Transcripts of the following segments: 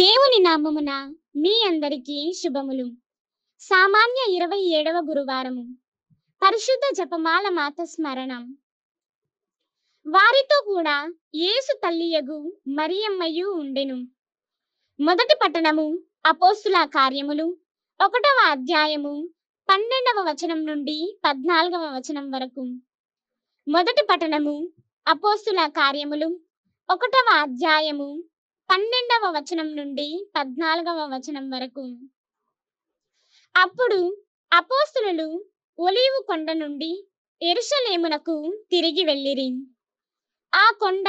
దేవుని నామమున మీ అందరికీ శుభములు సామాన్య ఇరవై ఏడవ గురువారము పరిశుద్ధ జపమాల మాత స్మరణం వారితో కూడా యేసు తల్లియగు మరియమ్మయు ఉండెను మొదటి పట్టణము అపోస్తుల కార్యములు ఒకటవ అధ్యాయము పన్నెండవ వచనం నుండి పద్నాలుగవ వచనం వరకు మొదటి పట్టణము అపోస్తుల కార్యములు ఒకటవ అధ్యాయము పన్నెండవ వచనం నుండి పద్నాలుగవ వచనం వరకు అప్పుడు అపోస్తులు ఒలీవు కొండ నుండి ఎరుషలేమునకు తిరిగి వెళ్ళిరి ఆ కొండ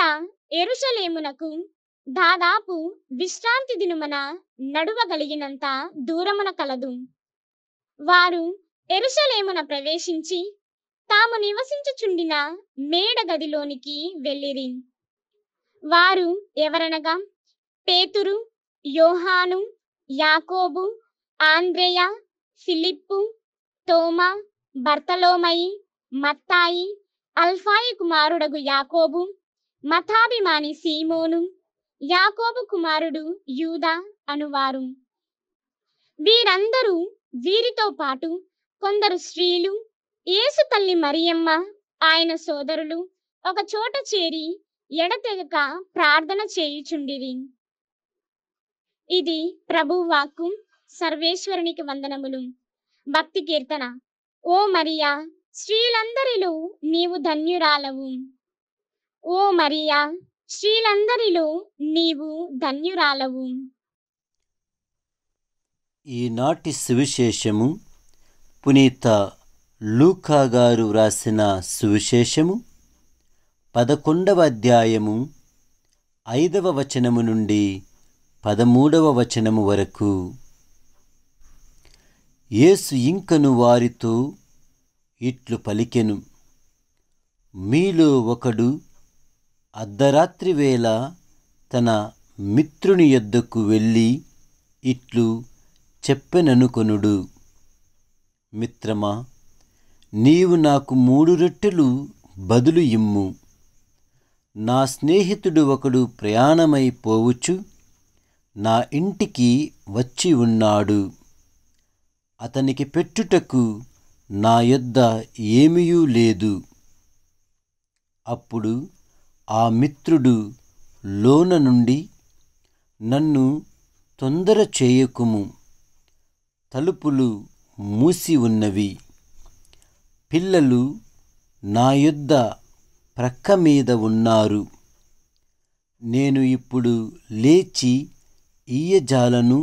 ఎరుషలేమునకు దాదాపు విశ్రాంతి దినుమన నడువగలిగినంత దూరమున కలదు వారు ఎరుషలేమున ప్రవేశించి తాము నివసించుచుండిన మేడ గదిలోనికి వెళ్ళిరి వారు ఎవరనగా పేతురు యోహాను యాకోబు ఆంద్రేయ ఫిలిప్పు తోమా బర్తలోమయి మత్తాయి అల్ఫాయి కుమారుడగు యాకోబు మతాభిమాని సీమోను యాకోబు కుమారుడు యూదా అనువారు వీరందరూ వీరితో పాటు కొందరు స్త్రీలు యేసు తల్లి మరియమ్మ ఆయన సోదరులు ఒక చోట చేరి ఎడతెగక ప్రార్థన చేయుచుండిరి ఇది ప్రభు వాక్కు సర్వేశ్వరునికి వందనములు భక్తి కీర్తన ఓ మరియా స్త్రీలందరిలో నీవు ధన్యురాలవు ఓ మరియా స్త్రీలందరిలో నీవు ధన్యురాలవు ఈనాటి సువిశేషము పునీత లూకా గారు వ్రాసిన సువిశేషము పదకొండవ అధ్యాయము ఐదవ వచనము నుండి పదమూడవ వచనము వరకు యేసు ఇంకను వారితో ఇట్లు పలికెను మీలో ఒకడు అర్ధరాత్రి వేళ తన మిత్రుని యొద్దకు వెళ్ళి ఇట్లు చెప్పెననుకొనుడు మిత్రమా నీవు నాకు మూడు రొట్టెలు బదులు ఇమ్ము నా స్నేహితుడు ఒకడు ప్రయాణమైపోవచ్చు పోవచ్చు నా ఇంటికి వచ్చి ఉన్నాడు అతనికి పెట్టుటకు నా యొద్ద ఏమీ లేదు అప్పుడు ఆ మిత్రుడు లోన నుండి నన్ను తొందర చేయకుము తలుపులు మూసి ఉన్నవి పిల్లలు నా యొద్ద ప్రక్క మీద ఉన్నారు నేను ఇప్పుడు లేచి ఈయజాలను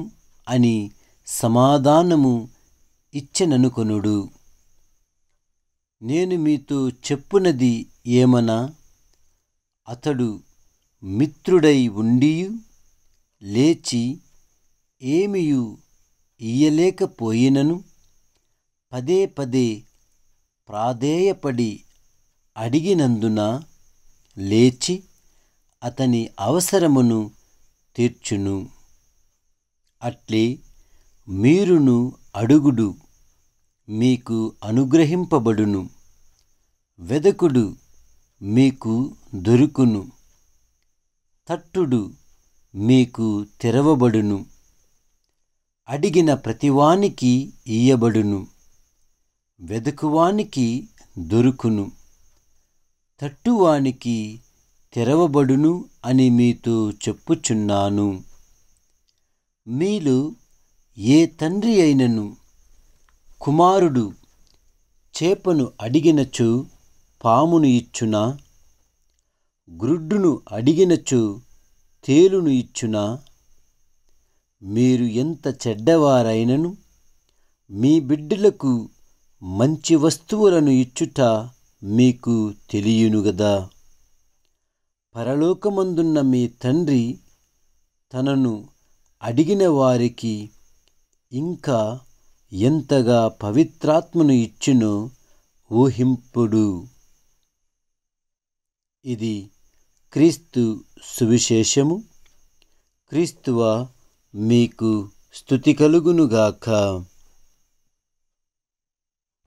అని సమాధానము ఇచ్చననుకొనుడు నేను మీతో చెప్పునది ఏమనా అతడు మిత్రుడై ఉండియు లేచి ఏమియు ఇయ్యలేకపోయినను పదే పదే ప్రాధేయపడి అడిగినందున లేచి అతని అవసరమును తీర్చును అట్లే మీరును అడుగుడు మీకు అనుగ్రహింపబడును వెదకుడు మీకు దొరుకును తట్టుడు మీకు తెరవబడును అడిగిన ప్రతివానికి ఇయ్యబడును వెదకువానికి దొరుకును తట్టువానికి తెరవబడును అని మీతో చెప్పుచున్నాను మీలు ఏ తండ్రి అయినను కుమారుడు చేపను అడిగినచో పామును ఇచ్చునా గ్రుడ్డును అడిగినచో తేలును ఇచ్చునా మీరు ఎంత చెడ్డవారైనను మీ బిడ్డలకు మంచి వస్తువులను ఇచ్చుట మీకు తెలియనుగదా పరలోకమందున్న మీ తండ్రి తనను అడిగిన వారికి ఇంకా ఎంతగా పవిత్రాత్మను ఇచ్చును ఊహింపుడు ఇది క్రీస్తు సువిశేషము క్రీస్తువ మీకు స్థుతి కలుగునుగాక